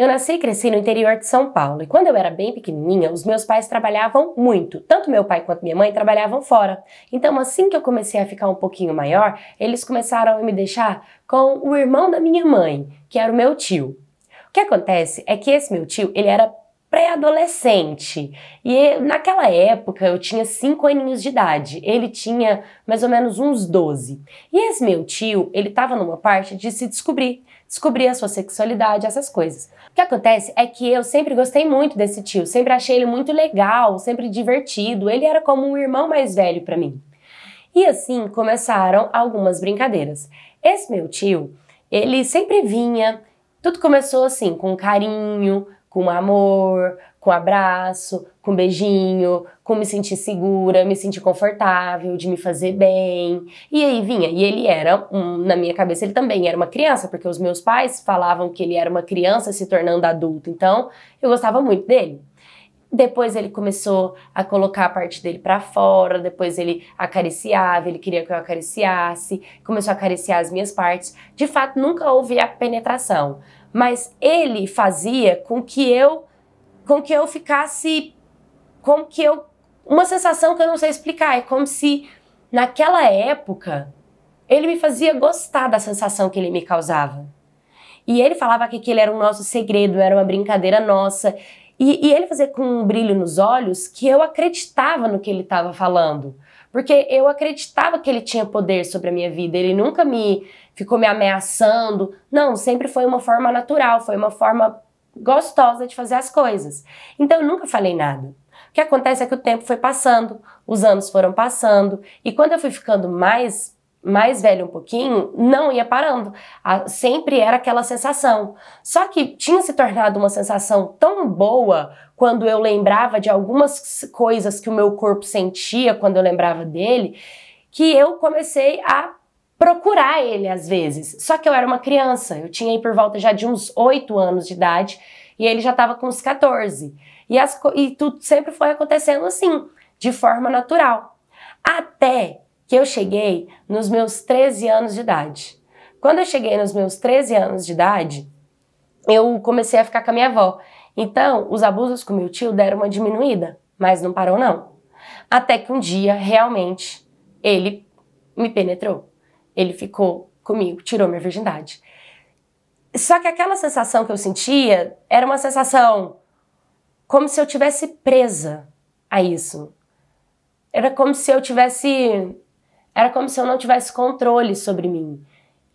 Eu nasci e cresci no interior de São Paulo e quando eu era bem pequenininha, os meus pais trabalhavam muito. Tanto meu pai quanto minha mãe trabalhavam fora. Então, assim que eu comecei a ficar um pouquinho maior, eles começaram a me deixar com o irmão da minha mãe, que era o meu tio. O que acontece é que esse meu tio, ele era pré-adolescente. E naquela época eu tinha 5 aninhos de idade, ele tinha mais ou menos uns 12. E esse meu tio, ele estava numa parte de se descobrir descobrir a sua sexualidade, essas coisas. O que acontece é que eu sempre gostei muito desse tio, sempre achei ele muito legal, sempre divertido, ele era como um irmão mais velho para mim. E assim começaram algumas brincadeiras. Esse meu tio, ele sempre vinha, tudo começou assim, com carinho, com amor, com abraço, com beijinho, com me sentir segura, me sentir confortável, de me fazer bem. E aí vinha, e ele era, um, na minha cabeça, ele também era uma criança, porque os meus pais falavam que ele era uma criança se tornando adulto, então eu gostava muito dele. Depois ele começou a colocar a parte dele para fora, depois ele acariciava, ele queria que eu acariciasse, começou a acariciar as minhas partes. De fato, nunca houve a penetração, mas ele fazia com que eu com que eu ficasse com que eu uma sensação que eu não sei explicar, é como se naquela época ele me fazia gostar da sensação que ele me causava. E ele falava que aquele era o um nosso segredo, era uma brincadeira nossa. E, e, ele fazia com um brilho nos olhos que eu acreditava no que ele estava falando. Porque eu acreditava que ele tinha poder sobre a minha vida. Ele nunca me ficou me ameaçando. Não, sempre foi uma forma natural, foi uma forma gostosa de fazer as coisas. Então eu nunca falei nada. O que acontece é que o tempo foi passando, os anos foram passando, e quando eu fui ficando mais mais velho um pouquinho, não ia parando. A, sempre era aquela sensação. Só que tinha se tornado uma sensação tão boa quando eu lembrava de algumas coisas que o meu corpo sentia quando eu lembrava dele, que eu comecei a procurar ele às vezes. Só que eu era uma criança, eu tinha aí por volta já de uns 8 anos de idade e ele já estava com uns 14. E, as, e tudo sempre foi acontecendo assim, de forma natural. Até que eu cheguei nos meus 13 anos de idade. Quando eu cheguei nos meus 13 anos de idade, eu comecei a ficar com a minha avó. Então, os abusos com meu tio deram uma diminuída, mas não parou não. Até que um dia, realmente, ele me penetrou. Ele ficou comigo, tirou minha virgindade. Só que aquela sensação que eu sentia era uma sensação como se eu tivesse presa a isso. Era como se eu tivesse era como se eu não tivesse controle sobre mim.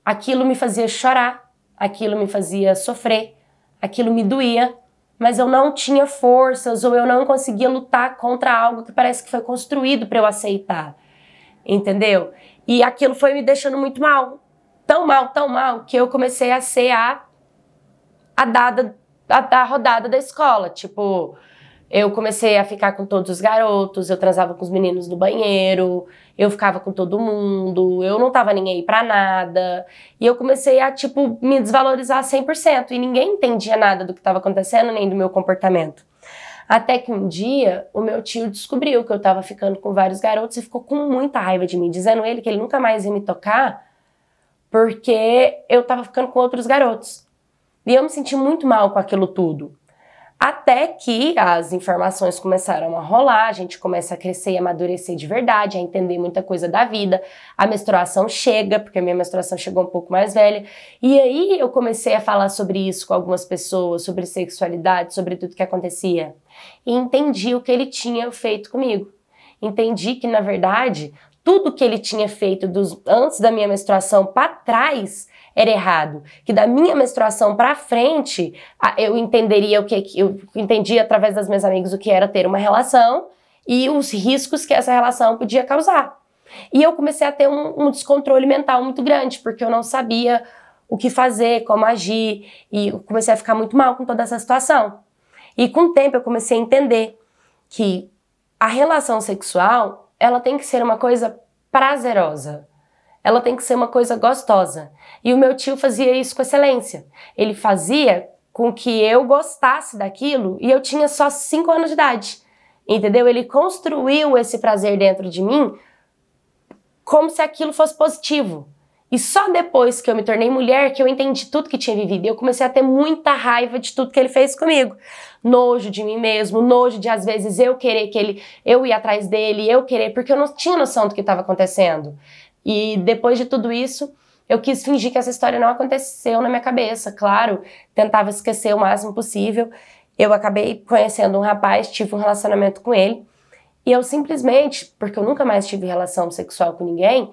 Aquilo me fazia chorar, aquilo me fazia sofrer, aquilo me doía, mas eu não tinha forças ou eu não conseguia lutar contra algo que parece que foi construído para eu aceitar. Entendeu? E aquilo foi me deixando muito mal. Tão mal, tão mal, que eu comecei a ser a, a dada a, a rodada da escola. Tipo, eu comecei a ficar com todos os garotos, eu transava com os meninos no banheiro, eu ficava com todo mundo, eu não tava ninguém aí pra nada. E eu comecei a, tipo, me desvalorizar 100%. E ninguém entendia nada do que estava acontecendo, nem do meu comportamento. Até que um dia o meu tio descobriu que eu tava ficando com vários garotos e ficou com muita raiva de mim, dizendo ele que ele nunca mais ia me tocar porque eu tava ficando com outros garotos. E eu me senti muito mal com aquilo tudo. Até que as informações começaram a rolar, a gente começa a crescer e amadurecer de verdade, a entender muita coisa da vida. A menstruação chega, porque a minha menstruação chegou um pouco mais velha. E aí eu comecei a falar sobre isso com algumas pessoas, sobre sexualidade, sobre tudo que acontecia. E entendi o que ele tinha feito comigo entendi que, na verdade, tudo que ele tinha feito dos, antes da minha menstruação para trás era errado, que da minha menstruação para frente eu entenderia o que eu entendi através das meus amigos o que era ter uma relação e os riscos que essa relação podia causar. E eu comecei a ter um, um descontrole mental muito grande porque eu não sabia o que fazer, como agir e comecei a ficar muito mal com toda essa situação. E com o tempo eu comecei a entender que a relação sexual, ela tem que ser uma coisa prazerosa. Ela tem que ser uma coisa gostosa. E o meu tio fazia isso com excelência. Ele fazia com que eu gostasse daquilo e eu tinha só 5 anos de idade. Entendeu? Ele construiu esse prazer dentro de mim como se aquilo fosse positivo. E só depois que eu me tornei mulher que eu entendi tudo que tinha vivido. E eu comecei a ter muita raiva de tudo que ele fez comigo. Nojo de mim mesmo, nojo de às vezes eu querer que ele, eu ir atrás dele, eu querer, porque eu não tinha noção do que estava acontecendo. E depois de tudo isso, eu quis fingir que essa história não aconteceu na minha cabeça, claro, tentava esquecer o máximo possível. Eu acabei conhecendo um rapaz, tive um relacionamento com ele, e eu simplesmente, porque eu nunca mais tive relação sexual com ninguém,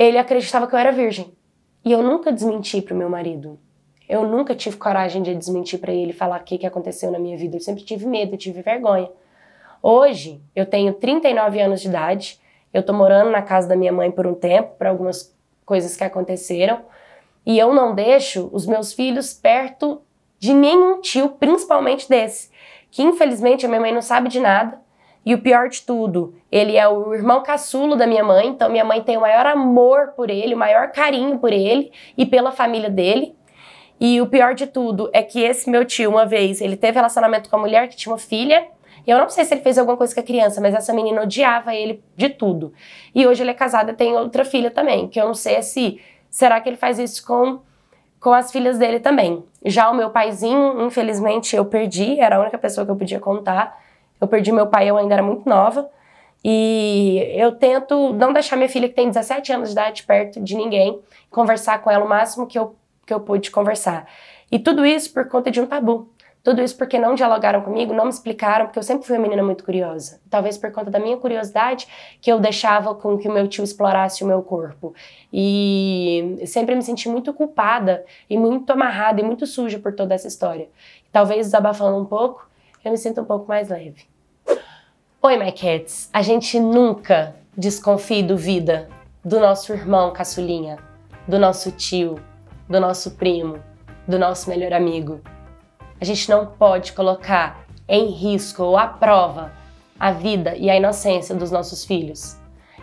ele acreditava que eu era virgem. E eu nunca desmenti pro meu marido. Eu nunca tive coragem de desmentir para ele falar o que, que aconteceu na minha vida. Eu sempre tive medo, eu tive vergonha. Hoje, eu tenho 39 anos de idade. Eu tô morando na casa da minha mãe por um tempo, por algumas coisas que aconteceram. E eu não deixo os meus filhos perto de nenhum tio, principalmente desse. Que infelizmente a minha mãe não sabe de nada. E o pior de tudo, ele é o irmão caçulo da minha mãe, então minha mãe tem o maior amor por ele, o maior carinho por ele e pela família dele. E o pior de tudo é que esse meu tio, uma vez, ele teve relacionamento com a mulher que tinha uma filha. E eu não sei se ele fez alguma coisa com a criança, mas essa menina odiava ele de tudo. E hoje ele é casado e tem outra filha também, que eu não sei se será que ele faz isso com com as filhas dele também. Já o meu paizinho, infelizmente, eu perdi, era a única pessoa que eu podia contar. Eu perdi meu pai, eu ainda era muito nova. E eu tento não deixar minha filha, que tem 17 anos de idade, perto de ninguém, conversar com ela o máximo que eu, que eu pude conversar. E tudo isso por conta de um tabu. Tudo isso porque não dialogaram comigo, não me explicaram, porque eu sempre fui uma menina muito curiosa. Talvez por conta da minha curiosidade que eu deixava com que o meu tio explorasse o meu corpo. E sempre me senti muito culpada e muito amarrada e muito suja por toda essa história. Talvez desabafando um pouco, eu me sinto um pouco mais leve. Oi, my cats. A gente nunca desconfie do vida, do nosso irmão caçulinha, do nosso tio, do nosso primo, do nosso melhor amigo. A gente não pode colocar em risco ou à prova a vida e a inocência dos nossos filhos.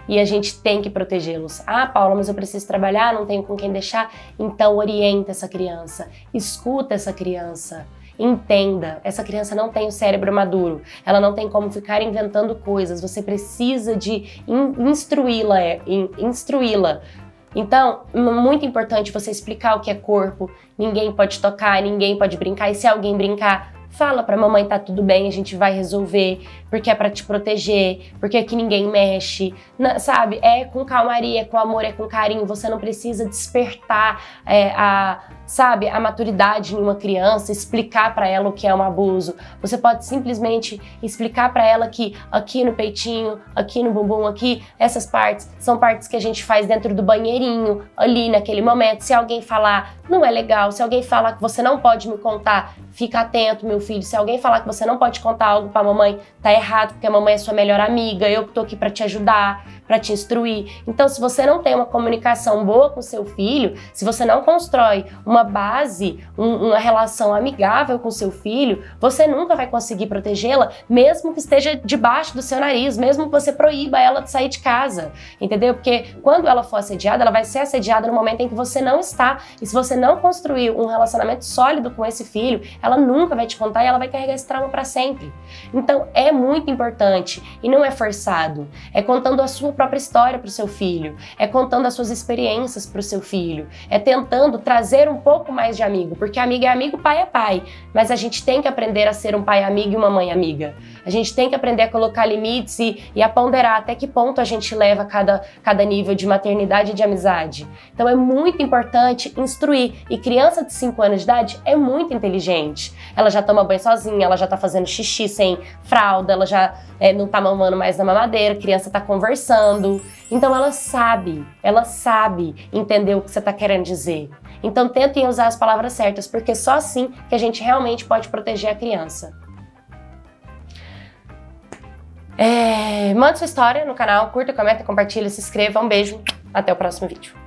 E a gente tem que protegê-los. Ah, Paula, mas eu preciso trabalhar, não tenho com quem deixar. Então orienta essa criança, escuta essa criança Entenda, essa criança não tem o cérebro maduro, ela não tem como ficar inventando coisas, você precisa de instruí-la, é, instruí-la então, muito importante você explicar o que é corpo. Ninguém pode tocar, ninguém pode brincar. E se alguém brincar, Fala pra mamãe, tá tudo bem, a gente vai resolver, porque é para te proteger, porque aqui ninguém mexe, Na, sabe? É com calmaria, é com amor, é com carinho. Você não precisa despertar é, a, sabe, a maturidade em uma criança, explicar para ela o que é um abuso. Você pode simplesmente explicar para ela que aqui no peitinho, aqui no bumbum, aqui, essas partes são partes que a gente faz dentro do banheirinho, ali naquele momento. Se alguém falar, não é legal, se alguém falar que você não pode me contar, fica atento, meu meu filho, se alguém falar que você não pode contar algo pra mamãe, tá errado, porque a mamãe é sua melhor amiga, eu tô aqui para te ajudar para te instruir. Então, se você não tem uma comunicação boa com seu filho, se você não constrói uma base, um, uma relação amigável com seu filho, você nunca vai conseguir protegê-la, mesmo que esteja debaixo do seu nariz, mesmo que você proíba ela de sair de casa, entendeu? Porque quando ela for assediada, ela vai ser assediada no momento em que você não está. E se você não construir um relacionamento sólido com esse filho, ela nunca vai te contar e ela vai carregar esse trauma para sempre. Então, é muito importante e não é forçado. É contando a sua própria história para o seu filho, é contando as suas experiências para o seu filho, é tentando trazer um pouco mais de amigo, porque amigo é amigo, pai é pai, mas a gente tem que aprender a ser um pai amigo e uma mãe amiga. A gente tem que aprender a colocar limites e, e a ponderar até que ponto a gente leva cada, cada nível de maternidade e de amizade. Então é muito importante instruir. E criança de 5 anos de idade é muito inteligente. Ela já toma banho sozinha, ela já tá fazendo xixi sem fralda, ela já é, não tá mamando mais na mamadeira, a criança tá conversando. Então ela sabe, ela sabe entender o que você tá querendo dizer. Então tentem usar as palavras certas, porque só assim que a gente realmente pode proteger a criança. É, manda sua história no canal, curta, comenta, compartilha, se inscreva. Um beijo, até o próximo vídeo.